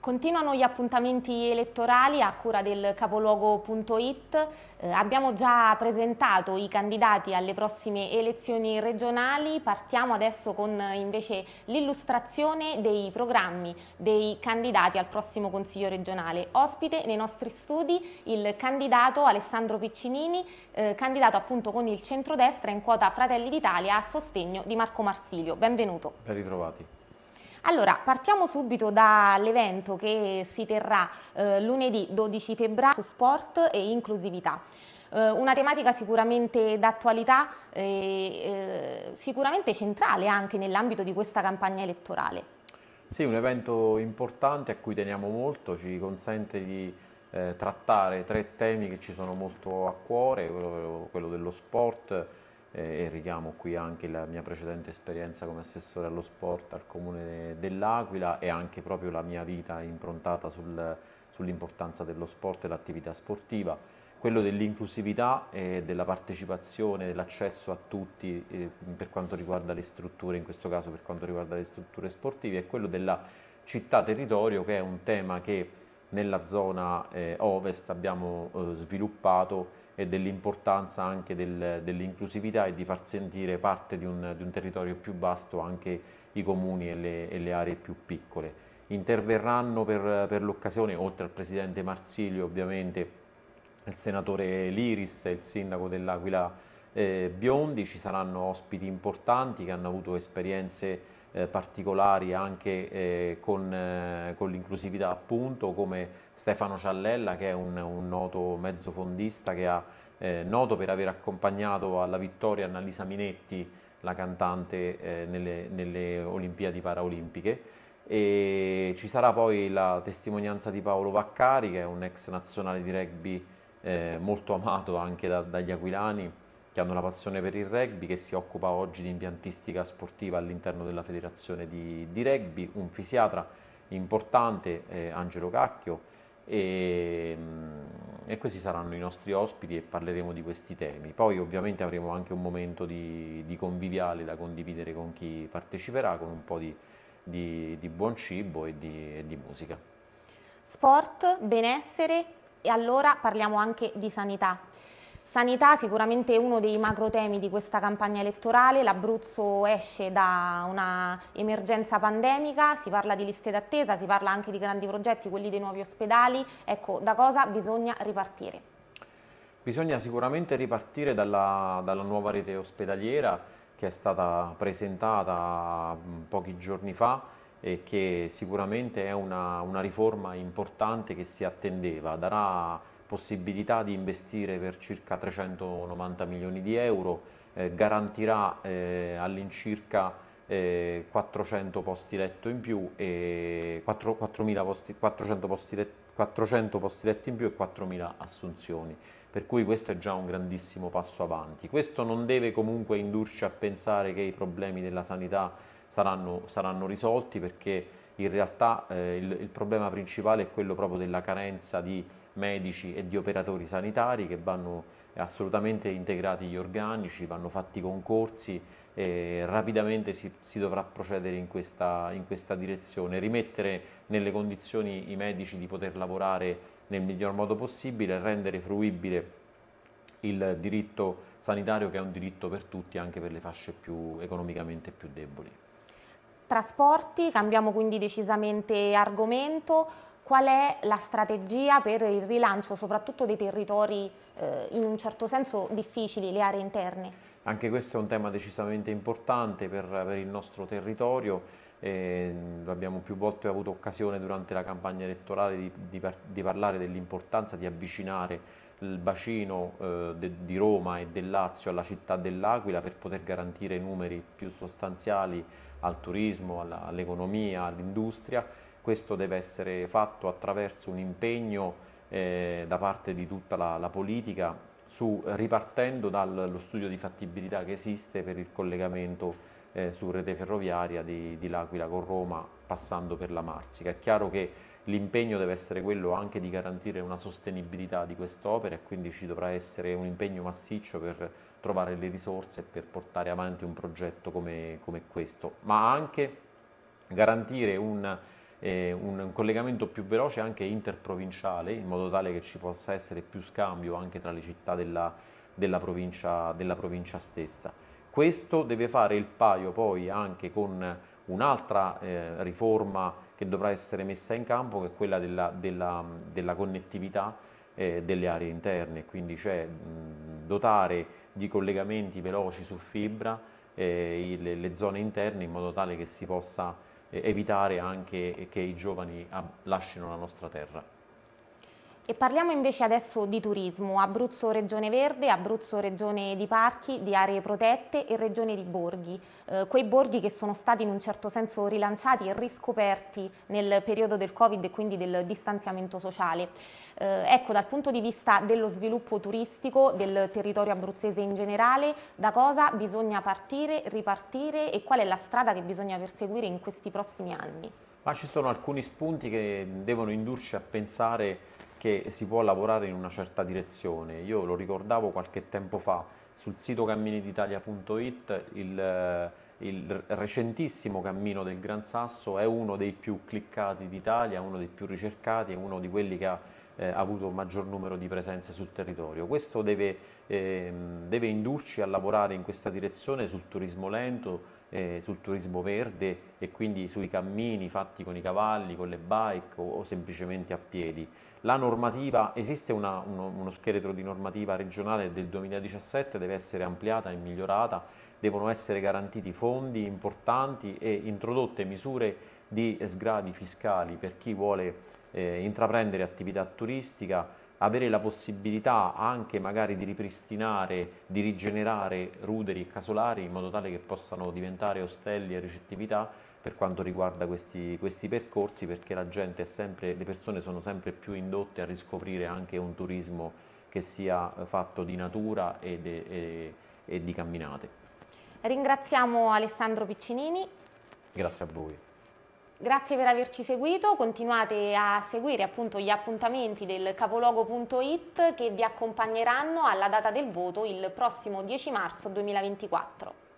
Continuano gli appuntamenti elettorali a cura del capoluogo.it. Eh, abbiamo già presentato i candidati alle prossime elezioni regionali. Partiamo adesso con eh, invece l'illustrazione dei programmi dei candidati al prossimo Consiglio regionale. Ospite nei nostri studi il candidato Alessandro Piccinini, eh, candidato appunto con il centrodestra in quota Fratelli d'Italia a sostegno di Marco Marsilio. Benvenuto. Ben ritrovati. Allora, partiamo subito dall'evento che si terrà eh, lunedì 12 febbraio su sport e inclusività eh, una tematica sicuramente d'attualità, eh, eh, sicuramente centrale anche nell'ambito di questa campagna elettorale. Sì, un evento importante a cui teniamo molto, ci consente di eh, trattare tre temi che ci sono molto a cuore, quello, quello dello sport, e richiamo qui anche la mia precedente esperienza come assessore allo sport al comune dell'Aquila e anche proprio la mia vita improntata sul, sull'importanza dello sport e l'attività sportiva, quello dell'inclusività e della partecipazione, dell'accesso a tutti eh, per quanto riguarda le strutture, in questo caso per quanto riguarda le strutture sportive, e quello della città-territorio che è un tema che nella zona eh, ovest abbiamo eh, sviluppato e dell'importanza anche del, dell'inclusività e di far sentire parte di un, di un, territorio più vasto anche i comuni e le, e le aree più piccole. Interverranno per, per l'occasione, oltre al Presidente Marsilio ovviamente, il Senatore Liris e il Sindaco dell'Aquila eh, Biondi, ci saranno ospiti importanti che hanno avuto esperienze eh, particolari anche eh, con, eh, con l'inclusività appunto come Stefano Ciallella che è un, un noto mezzofondista che è eh, noto per aver accompagnato alla vittoria Annalisa Minetti, la cantante, eh, nelle, nelle Olimpiadi Paralimpiche. E ci sarà poi la testimonianza di Paolo Vaccari che è un ex nazionale di rugby eh, molto amato anche da, dagli aquilani che hanno una passione per il rugby, che si occupa oggi di impiantistica sportiva all'interno della federazione di, di rugby, un fisiatra importante, eh, Angelo Cacchio, e, ehm, e, questi saranno i nostri ospiti e parleremo di questi temi. Poi ovviamente avremo anche un momento di, di conviviale da condividere con chi parteciperà con un po' di, di, di buon cibo e di, e di musica. Sport, benessere e allora parliamo anche di sanità. Sanità sicuramente uno dei macro temi di questa campagna elettorale, l'Abruzzo esce da un'emergenza pandemica, si parla di liste d'attesa, si parla anche di grandi progetti, quelli dei nuovi ospedali, ecco da cosa bisogna ripartire? Bisogna sicuramente ripartire dalla, dalla nuova rete ospedaliera che è stata presentata mm, pochi giorni fa e che sicuramente è una, una riforma importante che si attendeva, darà possibilità di investire per circa 390 milioni di euro, eh, garantirà eh, all'incirca eh, 400 posti letto in più e 4, 4 posti, 400, posti let, 400 posti letto in più e 4.000 assunzioni. Per cui questo è già un grandissimo passo avanti. Questo non deve comunque indurci a pensare che i problemi della sanità saranno, saranno risolti perché in realtà eh, il, il problema principale è quello proprio della carenza di medici e di operatori sanitari che vanno assolutamente integrati gli organici, vanno fatti concorsi e rapidamente si, si dovrà procedere in questa, in questa direzione, rimettere nelle condizioni i medici di poter lavorare nel miglior modo possibile, rendere fruibile il diritto sanitario che è un diritto per tutti, anche per le fasce più economicamente più deboli. Trasporti, cambiamo quindi decisamente argomento qual è la strategia per il rilancio soprattutto dei territori eh, in un certo senso difficili, le aree interne? Anche questo è un tema decisamente importante per, per il nostro territorio. Eh, abbiamo più volte avuto occasione durante la campagna elettorale di, di, di parlare dell'importanza di avvicinare il bacino eh, de, di Roma e del Lazio alla città dell'Aquila per poter garantire numeri più sostanziali al turismo, all'economia, all all'industria questo deve essere fatto attraverso un impegno eh, da parte di tutta la, la politica su, ripartendo dallo studio di fattibilità che esiste per il collegamento eh, su rete ferroviaria di, di L'Aquila con Roma passando per la Marsica. È chiaro che l'impegno deve essere quello anche di garantire una sostenibilità di quest'opera e quindi ci dovrà essere un impegno massiccio per trovare le risorse per portare avanti un progetto come, come questo, ma anche garantire un eh, un collegamento più veloce anche interprovinciale, in modo tale che ci possa essere più scambio anche tra le città della, della, provincia, della provincia stessa. Questo deve fare il paio poi anche con un'altra eh, riforma che dovrà essere messa in campo, che è quella della, della, della connettività eh, delle aree interne, quindi cioè mh, dotare di collegamenti veloci su fibra eh, le, le, zone interne in modo tale che si possa evitare anche che i giovani lascino la nostra terra. E parliamo invece adesso di turismo, Abruzzo Regione Verde, Abruzzo Regione di Parchi, di aree protette e Regione di Borghi, eh, quei borghi che sono stati in un certo senso rilanciati e riscoperti nel periodo del Covid e quindi del distanziamento sociale. Eh, ecco, dal punto di vista dello sviluppo turistico del territorio abruzzese in generale, da cosa bisogna partire, ripartire e qual è la strada che bisogna perseguire in questi prossimi anni? Ma ci sono alcuni spunti che devono indurci a pensare che si può lavorare in una certa direzione. Io lo ricordavo qualche tempo fa sul sito camminiditalia.it il, eh, il recentissimo cammino del Gran Sasso è uno dei più cliccati d'Italia, uno dei più ricercati, è uno di quelli che ha eh, avuto un maggior numero di presenze sul territorio. Questo deve, eh, deve indurci a lavorare in questa direzione sul turismo lento, eh, sul turismo verde e quindi sui cammini fatti con i cavalli, con le bike o, o semplicemente a piedi. La normativa, esiste una, uno, uno scheletro di normativa regionale del 2017, deve essere ampliata e migliorata, devono essere garantiti fondi importanti e introdotte misure di sgravi fiscali per chi vuole eh, intraprendere attività turistica avere la possibilità anche magari di ripristinare, di rigenerare ruderi e casolari in modo tale che possano diventare ostelli e ricettività per quanto riguarda questi, questi percorsi perché la gente è sempre, le persone sono sempre più indotte a riscoprire anche un turismo che sia fatto di natura e, de, e, e di camminate. Ringraziamo Alessandro Piccinini. Grazie a voi. Grazie per averci seguito, continuate a seguire appunto gli appuntamenti del capoluogo.it che vi accompagneranno alla data del voto il prossimo 10 marzo 2024.